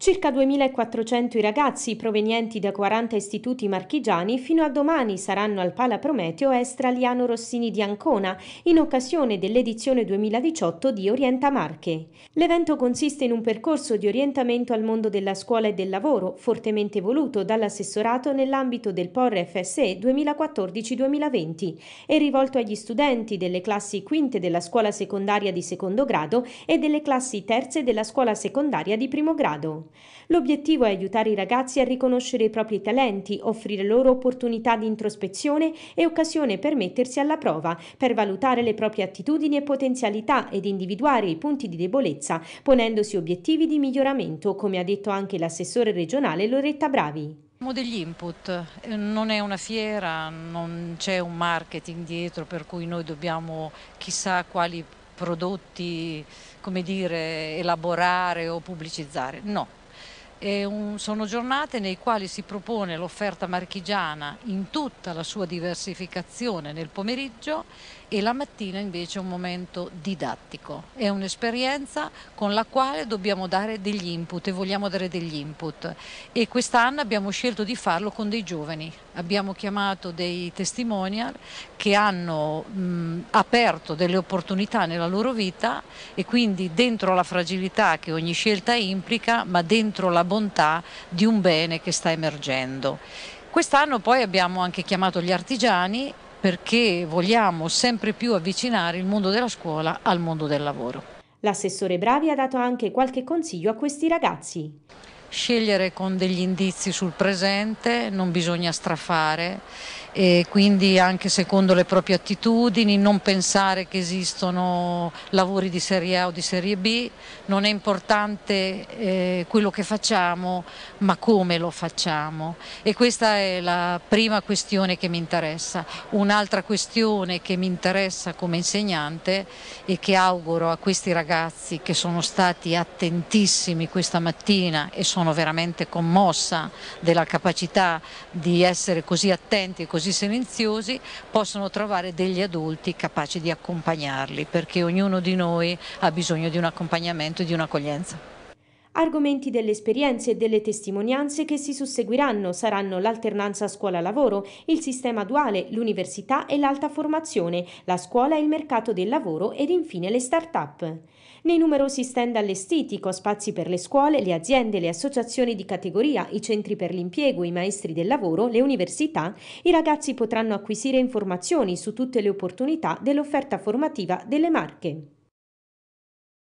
Circa 2.400 i ragazzi provenienti da 40 istituti marchigiani fino a domani saranno al Pala Prometeo Estraliano Rossini di Ancona in occasione dell'edizione 2018 di Orienta Marche. L'evento consiste in un percorso di orientamento al mondo della scuola e del lavoro, fortemente voluto dall'assessorato nell'ambito del POR FSE 2014-2020 e rivolto agli studenti delle classi quinte della scuola secondaria di secondo grado e delle classi terze della scuola secondaria di primo grado. L'obiettivo è aiutare i ragazzi a riconoscere i propri talenti, offrire loro opportunità di introspezione e occasione per mettersi alla prova, per valutare le proprie attitudini e potenzialità ed individuare i punti di debolezza, ponendosi obiettivi di miglioramento, come ha detto anche l'assessore regionale Loretta Bravi. Abbiamo degli input, eh, non è una fiera, non c'è un marketing dietro per cui noi dobbiamo chissà quali prodotti dire, elaborare o pubblicizzare, no, un, sono giornate nei quali si propone l'offerta marchigiana in tutta la sua diversificazione nel pomeriggio e la mattina invece un momento didattico. È un'esperienza con la quale dobbiamo dare degli input e vogliamo dare degli input e quest'anno abbiamo scelto di farlo con dei giovani. Abbiamo chiamato dei testimonial che hanno mh, aperto delle opportunità nella loro vita e quindi dentro la fragilità che ogni scelta implica, ma dentro la bontà di un bene che sta emergendo. Quest'anno poi abbiamo anche chiamato gli artigiani perché vogliamo sempre più avvicinare il mondo della scuola al mondo del lavoro. L'assessore Bravi ha dato anche qualche consiglio a questi ragazzi. Scegliere con degli indizi sul presente, non bisogna strafare e quindi anche secondo le proprie attitudini, non pensare che esistono lavori di serie A o di serie B, non è importante eh, quello che facciamo ma come lo facciamo e questa è la prima questione che mi interessa. Un'altra questione che mi interessa come insegnante e che auguro a questi ragazzi che sono stati attentissimi questa mattina e sono veramente commossa della capacità di essere così attenti e così così silenziosi possono trovare degli adulti capaci di accompagnarli perché ognuno di noi ha bisogno di un accompagnamento e di un'accoglienza. Argomenti delle esperienze e delle testimonianze che si susseguiranno saranno l'alternanza scuola-lavoro, il sistema duale, l'università e l'alta formazione, la scuola e il mercato del lavoro ed infine le start-up. Nei numerosi stand allestiti, con spazi per le scuole, le aziende, le associazioni di categoria, i centri per l'impiego, i maestri del lavoro, le università, i ragazzi potranno acquisire informazioni su tutte le opportunità dell'offerta formativa delle marche.